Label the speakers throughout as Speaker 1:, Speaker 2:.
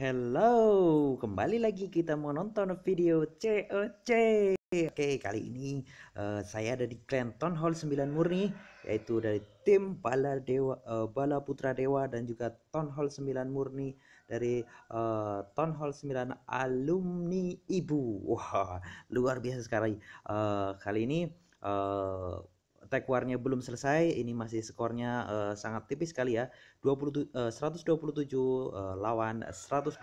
Speaker 1: Hello, kembali lagi kita mau nonton video COC. Oke, kali ini uh, saya ada di Clanton Hall 9 Murni, yaitu dari tim Bala Dewa uh, Bala Putra Dewa dan juga Town Hall 9 Murni dari uh, eh, Ton Hall 9 alumni Ibu. Wah, luar biasa sekali. Uh, kali ini uh, tag warnya belum selesai ini masih skornya uh, sangat tipis sekali ya 20, uh, 127 uh, lawan 126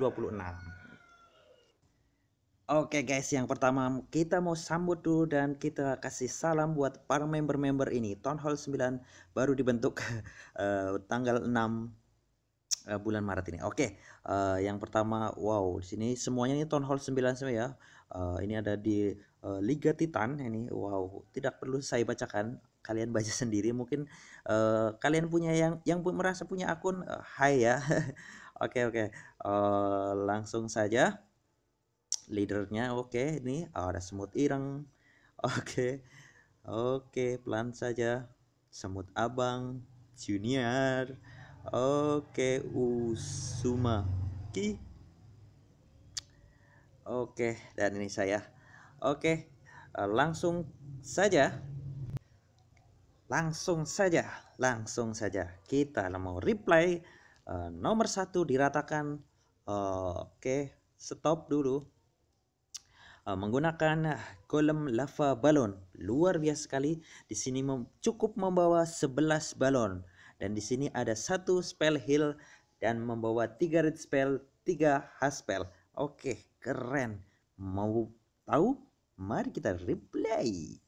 Speaker 1: Oke okay guys, yang pertama kita mau sambut dulu dan kita kasih salam buat para member-member ini. Town Hall 9 baru dibentuk uh, tanggal 6 uh, eh, bulan Maret ini. Oke, okay, uh, yang pertama wow, di sini semuanya ini Town Hall 9 semua ya. Uh, ini ada di Eh, Liga Titan ini wow tidak perlu saya bacakan kalian baca sendiri mungkin uh, kalian punya yang yang merasa punya akun uh, hai ya oke oke okay, okay. uh, langsung saja leadernya oke okay, ini oh, ada semut ireng oke okay. oke okay, pelan saja semut abang junior oke okay, usuma ki oke okay, dan ini saya Oke, eh, langsung saja. Langsung saja, langsung saja. Kita mau reply eh, nomor satu diratakan. Oke, stop dulu. Eh, menggunakan kolom lava balon. Luar biasa sekali. Di sini cukup membawa 11 balon. Dan di sini ada satu spell heal dan membawa 3 red spell, 3 haspel. spell. Oke, keren. Mau tahu mari kita replay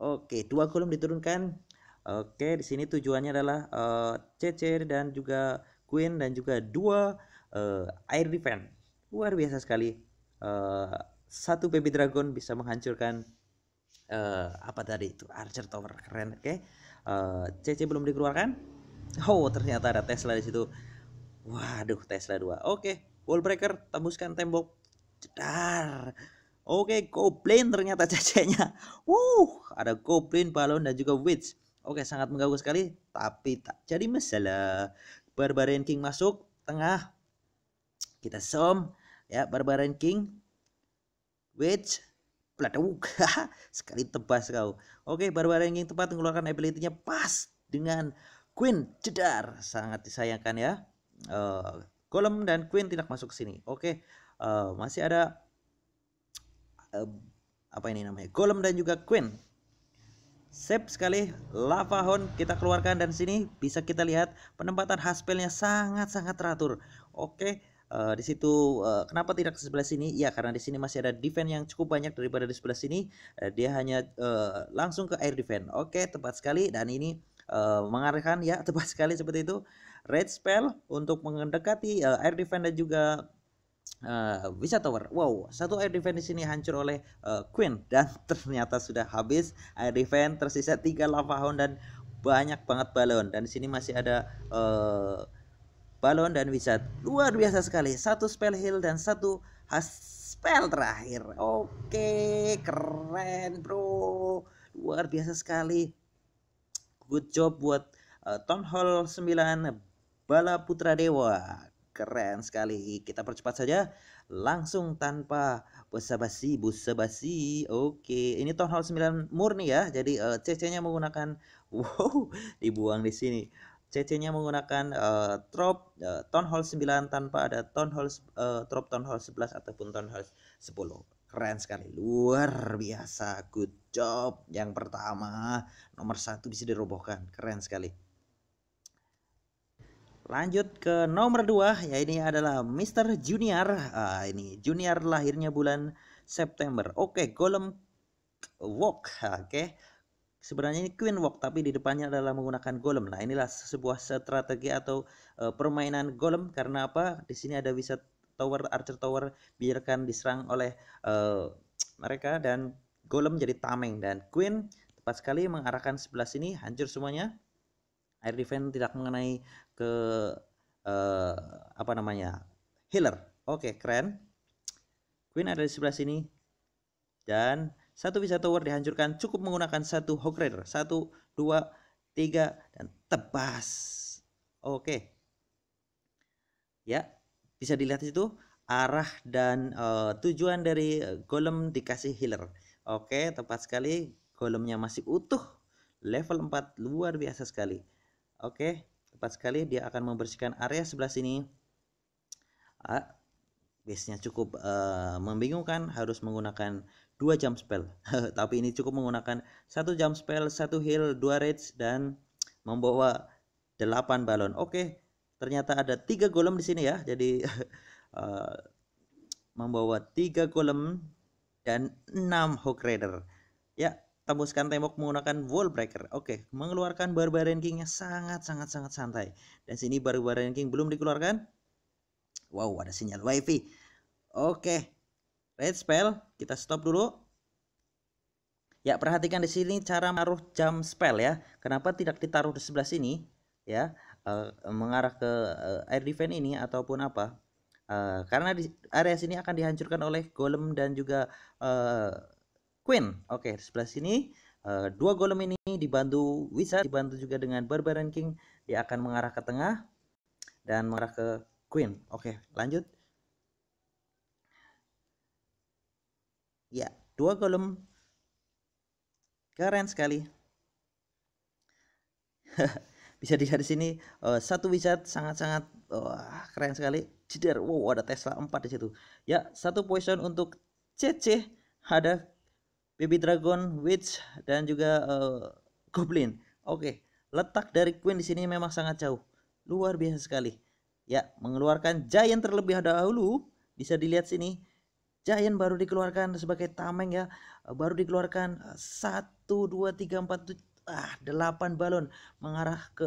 Speaker 1: oke dua kolom diturunkan oke di sini tujuannya adalah uh, cecer dan juga queen dan juga dua uh, air defense luar biasa sekali uh, satu baby dragon bisa menghancurkan uh, apa tadi itu archer tower keren oke okay? uh, CC belum dikeluarkan oh ternyata ada Tesla di situ waduh Tesla 2 oke okay. breaker tembuskan tembok cedar Oke, Goblin ternyata ceceknya. Wuh, ada Goblin, Balon, dan juga Witch. Oke, sangat mengganggu sekali, tapi tak jadi masalah. Barbarian King masuk, tengah. Kita som. Ya, Barbarian King. Witch. Pladuk. sekali tebas kau. Oke, Barbarian King tepat mengeluarkan ability-nya pas dengan Queen jedar. Sangat disayangkan ya. Uh, Golem dan Queen tidak masuk ke sini. Oke, uh, masih ada uh, apa ini namanya golem dan juga queen Sip sekali lava horn kita keluarkan dan sini bisa kita lihat penempatan haspelnya sangat-sangat teratur. Oke, uh, di situ uh, kenapa tidak di sebelah sini? Ya karena di sini masih ada defense yang cukup banyak daripada di sebelah sini. Uh, dia hanya uh, langsung ke air defense. Oke, tepat sekali dan ini uh, mengarahkan ya tepat sekali seperti itu. Red spell untuk mendekati uh, air defense dan juga uh, eh, bisa Tower. Wow, satu air defense di sini hancur oleh uh, Queen dan ternyata sudah habis air defense tersisa tiga lava hound dan banyak banget balon dan di sini masih ada uh, balon dan bisa luar biasa sekali satu spell heal dan satu has spell terakhir oke okay, keren bro luar biasa sekali good job buat uh, town hall 9 bala putra dewa keren sekali. Kita percepat saja langsung tanpa basa-basi, basa-basi. Oke, ini town hall 9 murni ya. Jadi uh, eh, CC-nya menggunakan wow, dibuang di sini. CC-nya menggunakan uh, trop uh, eh, town hall 9 tanpa ada town hall uh, trop town hall 11 ataupun town hall 10. Keren sekali, luar biasa. Good job. Yang pertama, nomor satu bisa dirobohkan. Keren sekali. Lanjut ke nomor 2 ya ini adalah Mr. Junior. Uh, ini Junior lahirnya bulan September. Oke, okay, Golem Walk. Oke. Okay. Sebenarnya ini Queen Walk tapi di depannya adalah menggunakan Golem. Nah, inilah sebuah strategi atau uh, permainan Golem karena apa? Di sini ada bisa tower Archer Tower biarkan diserang oleh uh, mereka dan Golem jadi tameng dan Queen tepat sekali mengarahkan sebelah sini hancur semuanya air defense tidak mengenai ke uh, apa namanya healer oke okay, keren queen ada di sebelah sini dan satu bisa tower dihancurkan cukup menggunakan satu hog rider satu dua tiga dan tebas oke okay. ya bisa dilihat itu arah dan uh, tujuan dari golem dikasih healer. Oke, tepat sekali. Golemnya masih utuh. Level 4 luar biasa sekali. Oke, tepat sekali dia akan membersihkan area sebelah sini. Ah, biasanya cukup uh, membingungkan harus menggunakan dua jump spell. Tapi ini cukup menggunakan satu jump spell, satu heal, dua rage dan membawa delapan balon. Oke, ternyata ada tiga golem di sini ya. Jadi uh, membawa tiga golem dan enam hook rider. Ya, tembuskan tembok menggunakan wall breaker. Oke, mengeluarkan barbarian kingnya sangat sangat sangat santai. Dan sini barbarian king belum dikeluarkan. Wow, ada sinyal wifi. Oke, red spell kita stop dulu. Ya, perhatikan di sini cara naruh jam spell ya. Kenapa tidak ditaruh di sebelah sini ya? uh, mengarah ke uh, air defense ini ataupun apa? Uh, karena di area sini akan dihancurkan oleh golem dan juga Queen. Oke, di sebelah sini uh, dua golem ini dibantu Wizard, dibantu juga dengan Barbarian King. Dia akan mengarah ke tengah dan mengarah ke Queen. Oke, lanjut. Ya, dua golem. Keren sekali. bisa dilihat di sini uh, satu wizard sangat-sangat uh, keren sekali jeder wow ada Tesla 4 di situ ya satu poison untuk CC ada baby dragon witch dan juga uh, goblin oke letak dari queen di sini memang sangat jauh luar biasa sekali ya mengeluarkan giant terlebih dahulu bisa dilihat sini giant baru dikeluarkan sebagai tameng ya eh, baru dikeluarkan 1 2 3 4 7, ah 8 balon mengarah ke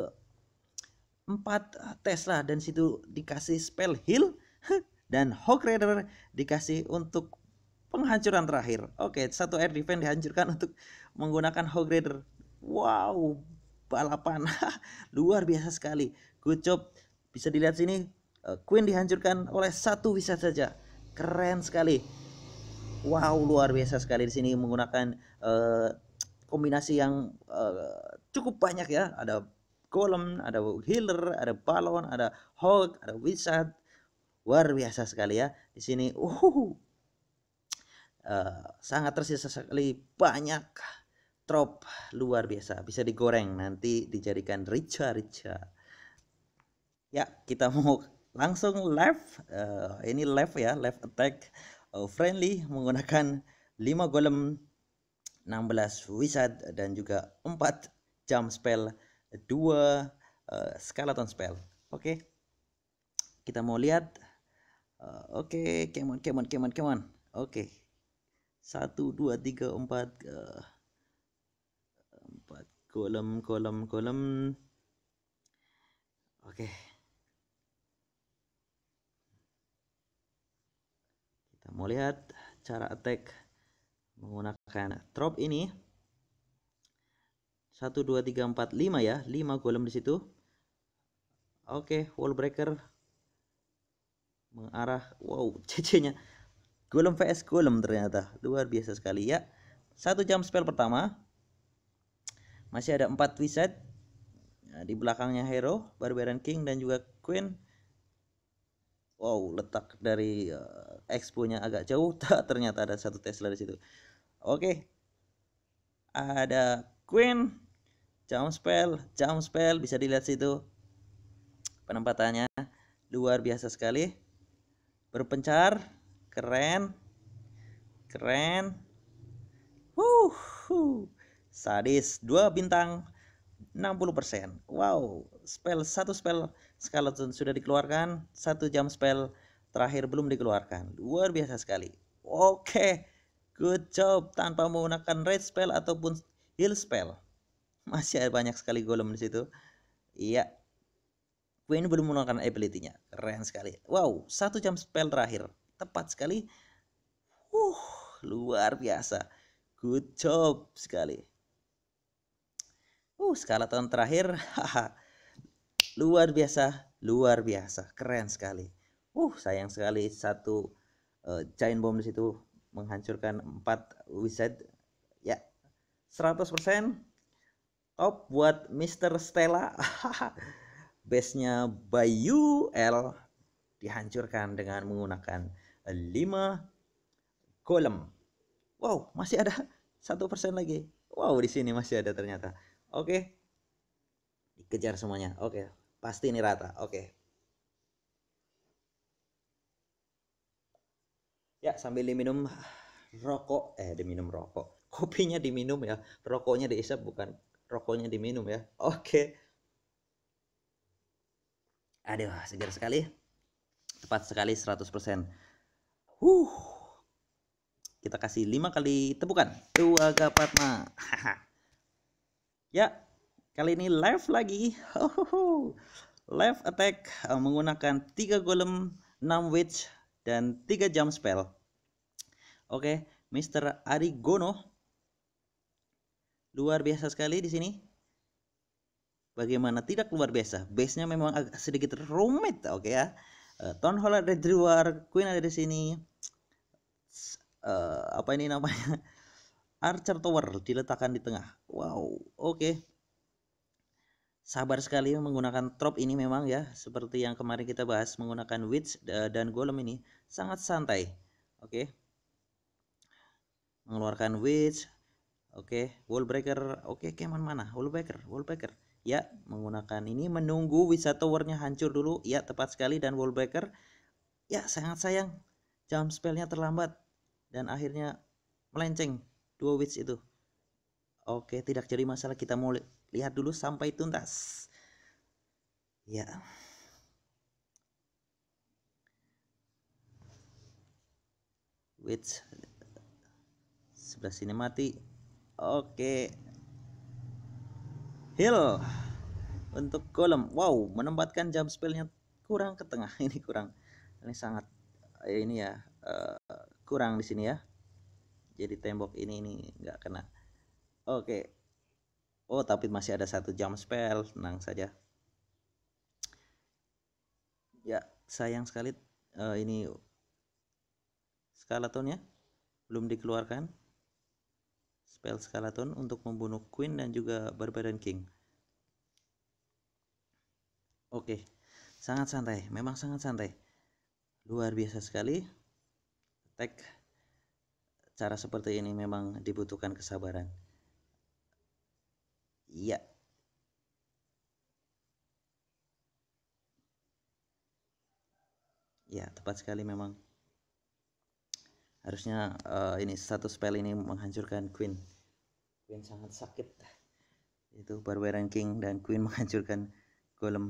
Speaker 1: 4 eh, Tesla dan situ dikasih spell heal dan Hawk Rider dikasih untuk penghancuran terakhir. Oke, satu air defense dihancurkan untuk menggunakan Hog rider. Wow, balapan luar biasa sekali. Good job. Bisa dilihat sini eh, Queen dihancurkan oleh satu wisata saja. Keren sekali. Wow, luar biasa sekali di sini menggunakan uh, kombinasi yang uh, cukup banyak ya. Ada golem, ada healer, ada balon, ada hog, ada wizard. Luar biasa sekali ya di sini. Uhuh. Eh, sangat tersisa sekali banyak trop luar biasa bisa digoreng nanti dijadikan rica-rica ya kita mau langsung live uh, ini live ya live attack uh, friendly menggunakan 5 golem 16 wizard dan juga 4 jump spell 2 uh, skeleton spell oke okay. kita mau lihat uh, oke okay. come on come on come on come on oke okay satu dua tiga empat empat kolom kolom kolom oke kita mau lihat cara attack menggunakan drop ini satu dua tiga empat lima ya lima kolom di situ oke wall breaker mengarah wow cc nya Golem vs Golem ternyata. Luar biasa sekali ya. Satu jam spell pertama. Masih ada empat wizard. Nah, di belakangnya hero, barbarian king dan juga queen. Wow, letak dari uh, expo-nya agak jauh. Tak ternyata ada satu Tesla di situ. Oke. Ada queen, jam spell, jam spell bisa dilihat situ. Penempatannya luar biasa sekali. Berpencar keren keren wuhu sadis dua bintang 60% wow spell satu spell skeleton sudah dikeluarkan satu jam spell terakhir belum dikeluarkan luar biasa sekali oke okay. good job tanpa menggunakan red spell ataupun heal spell masih ada banyak sekali golem di situ iya Queen belum menggunakan ability-nya keren sekali wow satu jam spell terakhir tepat sekali uh luar biasa good job sekali uh skala tahun terakhir luar biasa luar biasa keren sekali uh sayang sekali satu uh, giant bomb di situ menghancurkan empat wizard ya 100% top buat Mr. Stella base-nya Bayu L dihancurkan dengan menggunakan lima kolom. Wow, masih ada satu persen lagi. Wow, di sini masih ada ternyata. Oke, okay. dikejar semuanya. Oke, okay. pasti ini rata. Oke. Okay. Ya, sambil diminum rokok, eh diminum rokok. Kopinya diminum ya, rokoknya diisap bukan rokoknya diminum ya. Oke. Aduh, segar sekali. Tepat sekali 100%. Uh. Kita kasih 5 kali tepukan. Dua Patma. ya, kali ini live lagi. Live attack eh, menggunakan 3 golem, 6 witch, dan 3 jump spell. Oke, okay, Mr. Arigono. Luar biasa sekali di sini. Bagaimana tidak luar biasa? Base-nya memang agak sedikit rumit, oke okay ya. Eh, Town Hall Holland Red River, Queen ada di sini uh, apa ini namanya Archer Tower diletakkan di tengah wow oke okay. sabar sekali menggunakan trop ini memang ya seperti yang kemarin kita bahas menggunakan witch dan golem ini sangat santai oke okay. mengeluarkan witch oke okay. wall breaker oke okay, keman mana wall breaker wall breaker ya menggunakan ini menunggu wisata towernya hancur dulu ya tepat sekali dan breaker. ya sangat sayang jam spellnya terlambat dan akhirnya melenceng dua witch itu oke tidak jadi masalah kita mau lihat dulu sampai tuntas ya witch sebelah sini mati oke Hill untuk Golem. Wow, menempatkan jump spellnya kurang ke tengah. Ini kurang. Ini sangat eh, ini ya uh, kurang di sini ya. Jadi tembok ini ini nggak kena. Oke. Okay. Oh, tapi masih ada satu jam spell. Tenang saja. Ya, sayang sekali uh, ini skalatonnya belum dikeluarkan spell skeleton untuk membunuh Queen dan juga Barbarian King. Oke, sangat santai, memang sangat santai. Luar biasa sekali. Attack cara seperti ini memang dibutuhkan kesabaran. Iya. Ya, tepat sekali memang harusnya uh, ini satu spell ini menghancurkan queen queen sangat sakit itu barbarian king dan queen menghancurkan golem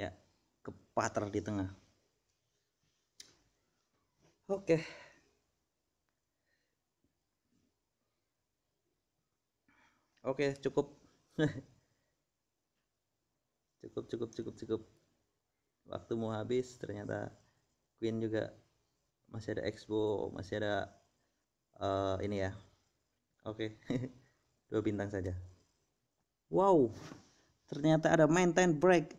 Speaker 1: ya kepater di tengah oke oke cukup cukup cukup cukup cukup waktu mau habis ternyata Queen juga masih ada Expo masih ada uh, ini ya oke okay. dua bintang saja wow ternyata ada maintain break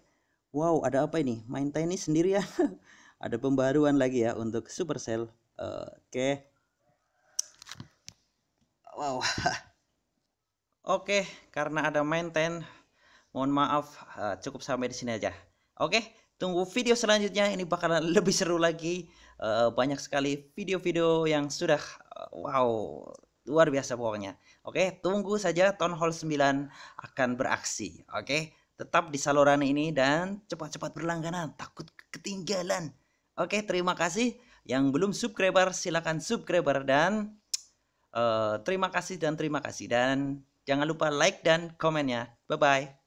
Speaker 1: wow ada apa ini maintain ini sendiri ya ada pembaruan lagi ya untuk Supercell uh, oke okay. wow oke okay, karena ada maintain mohon maaf uh, cukup sampai di sini aja oke tunggu video selanjutnya ini bakalan lebih seru lagi uh, banyak sekali video-video yang sudah uh, wow luar biasa pokoknya oke tunggu saja town hall 9 akan beraksi oke tetap di saluran ini dan cepat-cepat berlangganan takut ketinggalan oke terima kasih yang belum subscriber silahkan subscriber dan uh, terima kasih dan terima kasih dan jangan lupa like dan komennya bye bye